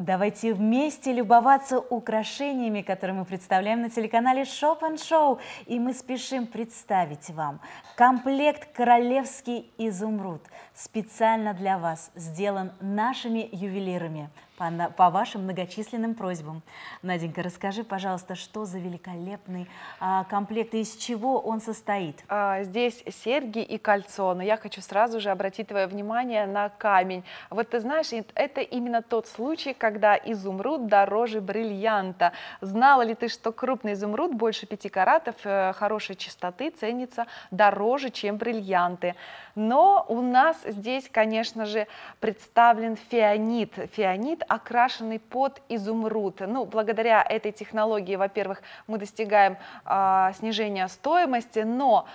Давайте вместе любоваться украшениями, которые мы представляем на телеканале Shop and Show, И мы спешим представить вам комплект «Королевский изумруд». Специально для вас сделан нашими ювелирами – по, по вашим многочисленным просьбам. Наденька, расскажи, пожалуйста, что за великолепный а, комплект и из чего он состоит? А, здесь серьги и кольцо, но я хочу сразу же обратить твое внимание на камень. Вот ты знаешь, это именно тот случай, когда изумруд дороже бриллианта. Знала ли ты, что крупный изумруд больше пяти каратов э, хорошей чистоты ценится дороже, чем бриллианты? Но у нас здесь, конечно же, представлен фианит. Фианит окрашенный под изумруд. Ну, благодаря этой технологии, во-первых, мы достигаем э, снижения стоимости, но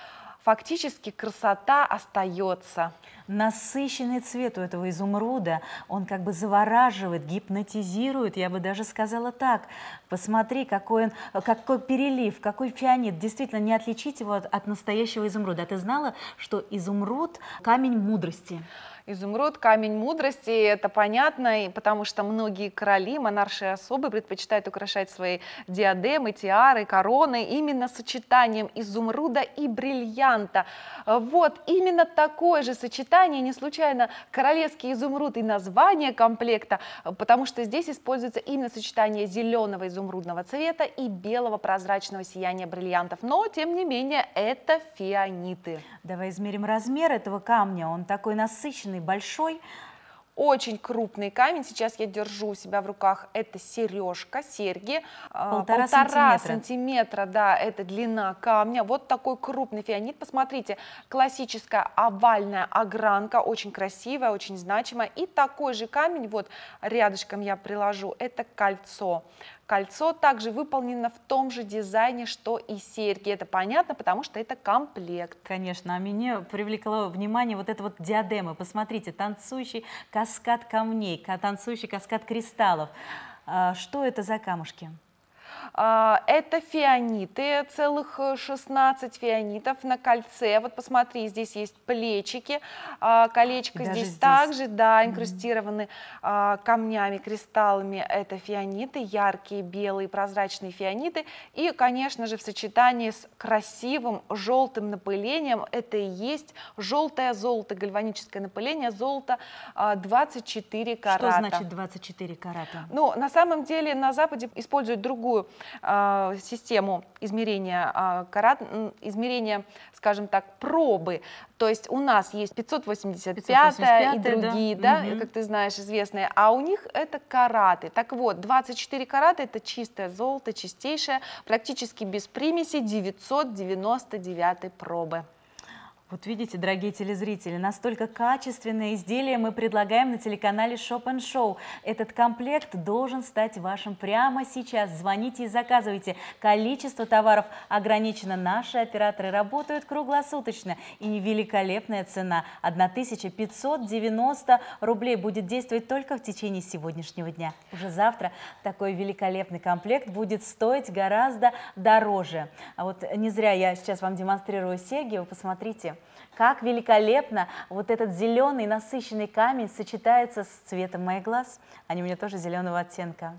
фактически красота остается насыщенный цвет у этого изумруда, он как бы завораживает, гипнотизирует, я бы даже сказала так. Посмотри, какой, он, какой перелив, какой фианит. Действительно, не отличить его от, от настоящего изумруда. А ты знала, что изумруд – камень мудрости? Изумруд – камень мудрости, это понятно, потому что многие короли, монарши особы предпочитают украшать свои диадемы, тиары, короны именно сочетанием изумруда и бриллианта. Вот именно такое же сочетание сочетание, не случайно королевский изумруд и название комплекта, потому что здесь используется именно сочетание зеленого изумрудного цвета и белого прозрачного сияния бриллиантов. Но, тем не менее, это фианиты. Давай измерим размер этого камня. Он такой насыщенный, большой. Очень крупный камень, сейчас я держу у себя в руках, это сережка, серьги. А, полтора, полтора сантиметра. сантиметра, да, это длина камня. Вот такой крупный фианит, посмотрите, классическая овальная огранка, очень красивая, очень значимая. И такой же камень, вот рядышком я приложу, это кольцо Кольцо также выполнено в том же дизайне, что и серьги. Это понятно, потому что это комплект. Конечно, а меня привлекло внимание вот это вот диадема. Посмотрите, танцующий каскад камней, танцующий каскад кристаллов. А, что это за камушки? А, это фианиты, целых 16 э, фианитов на кольце. Вот посмотри, здесь есть плечики, а, колечко здесь, здесь также, да, инкрустированы а, камнями, кристаллами. Это фианиты, яркие белые прозрачные фианиты. И, конечно же, в сочетании с красивым желтым напылением, это и есть желтое золото, гальваническое напыление, золото 24 карата. Что значит 24 карата? Ну, на самом деле на Западе используют другую э, систему измерения, э, карат, измерения, скажем так, пробы. То есть у нас есть 585, 585 и другие, да, да угу. как ты знаешь, известные, а у них это караты. Так вот, 24 карата это чистое золото, чистейшее, практически без примеси, 999 пробы. Вот видите, дорогие телезрители, настолько качественное изделие мы предлагаем на телеканале Shop and Show. Этот комплект должен стать вашим прямо сейчас. Звоните и заказывайте. Количество товаров ограничено. Наши операторы работают круглосуточно. И великолепная цена – 1590 рублей будет действовать только в течение сегодняшнего дня. Уже завтра такой великолепный комплект будет стоить гораздо дороже. А вот не зря я сейчас вам демонстрирую серьги. Вы посмотрите, как великолепно вот этот зеленый насыщенный камень сочетается с цветом моих глаз. Они у меня тоже зеленого оттенка.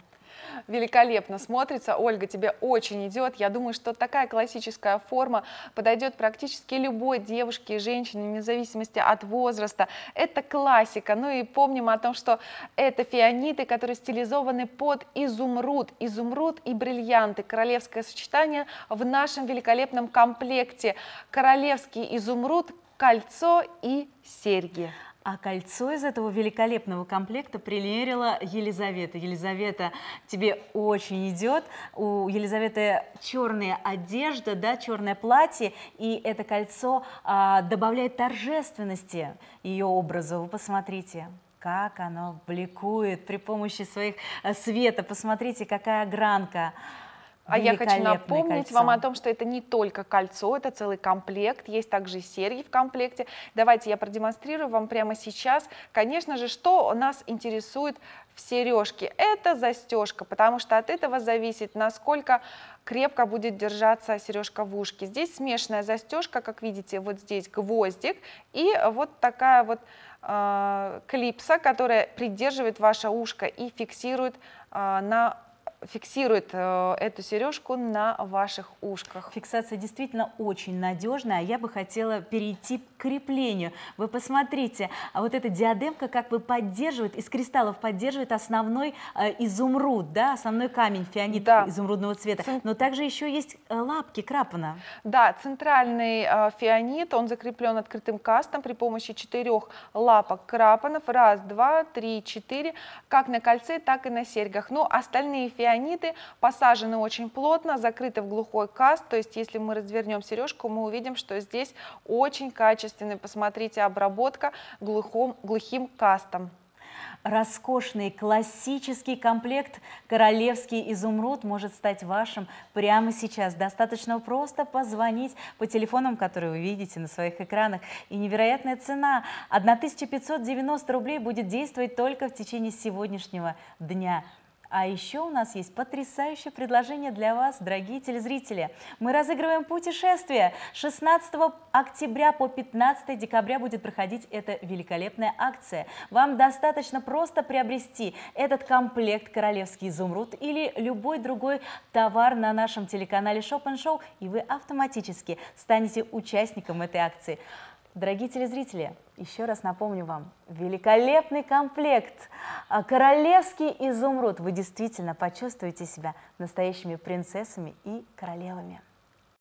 Великолепно смотрится. Ольга, тебе очень идет. Я думаю, что такая классическая форма подойдет практически любой девушке и женщине, вне зависимости от возраста. Это классика. Ну и помним о том, что это фианиты, которые стилизованы под изумруд. Изумруд и бриллианты. Королевское сочетание в нашем великолепном комплекте. Королевский изумруд, кольцо и серьги. А кольцо из этого великолепного комплекта примерила Елизавета. Елизавета, тебе очень идет. У Елизаветы черная одежда, да, черное платье, и это кольцо а, добавляет торжественности ее образу. Вы посмотрите как оно бликует при помощи своих э, света. Посмотрите, какая гранка. А я хочу напомнить кольцо. вам о том, что это не только кольцо, это целый комплект, есть также серьги в комплекте. Давайте я продемонстрирую вам прямо сейчас. Конечно же, что нас интересует в сережке? Это застежка, потому что от этого зависит, насколько крепко будет держаться сережка в ушке. Здесь смешанная застежка, как видите, вот здесь гвоздик и вот такая вот э, клипса, которая придерживает ваше ушко и фиксирует э, на фиксирует э, эту сережку на ваших ушках. Фиксация действительно очень надежная. Я бы хотела перейти к креплению. Вы посмотрите, а вот эта диадемка как бы поддерживает, из кристаллов поддерживает основной э, изумруд, да, основной камень фианит изумрудного цвета. Но также еще есть э, лапки крапана. Да, центральный э, фианит, он закреплен открытым кастом при помощи четырех лапок крапанов. Раз, два, три, четыре, как на кольце, так и на серьгах. Но ну, остальные фианиты иониты посажены очень плотно, закрыты в глухой каст, то есть если мы развернем сережку, мы увидим, что здесь очень качественный, посмотрите, обработка глухом, глухим кастом. Роскошный классический комплект «Королевский изумруд» может стать вашим прямо сейчас. Достаточно просто позвонить по телефонам, которые вы видите на своих экранах. И невероятная цена – 1590 рублей будет действовать только в течение сегодняшнего дня. А еще у нас есть потрясающее предложение для вас, дорогие телезрители. Мы разыгрываем путешествие. 16 октября по 15 декабря будет проходить эта великолепная акция. Вам достаточно просто приобрести этот комплект «Королевский изумруд» или любой другой товар на нашем телеканале Shop Show, и вы автоматически станете участником этой акции. Дорогие телезрители, еще раз напомню вам, великолепный комплект, а, королевский изумруд. Вы действительно почувствуете себя настоящими принцессами и королевами.